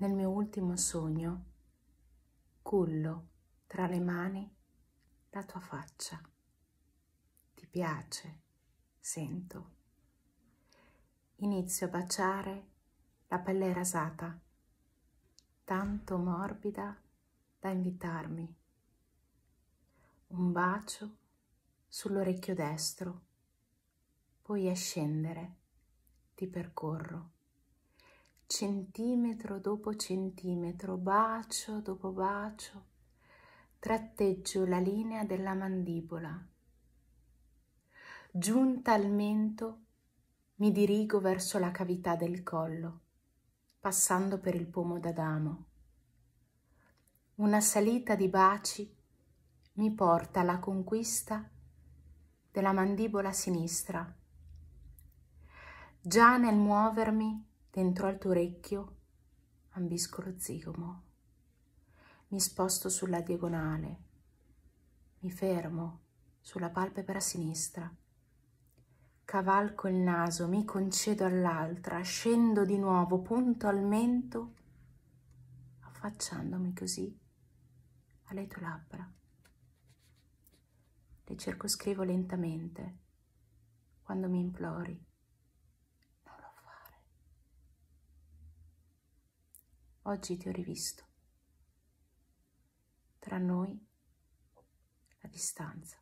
nel mio ultimo sogno, cullo tra le mani la tua faccia. Ti piace, sento. Inizio a baciare la pelle rasata, tanto morbida da invitarmi. Un bacio sull'orecchio destro, poi a scendere ti percorro centimetro dopo centimetro, bacio dopo bacio, tratteggio la linea della mandibola. Giunta al mento, mi dirigo verso la cavità del collo, passando per il pomo d'Adamo. Una salita di baci mi porta alla conquista della mandibola sinistra. Già nel muovermi Dentro al tuo orecchio ambisco lo zigomo. Mi sposto sulla diagonale. Mi fermo sulla palpebra sinistra. Cavalco il naso, mi concedo all'altra, scendo di nuovo, punto al mento, affacciandomi così alle tue labbra. Le circoscrivo lentamente quando mi implori oggi ti ho rivisto. Tra noi la distanza.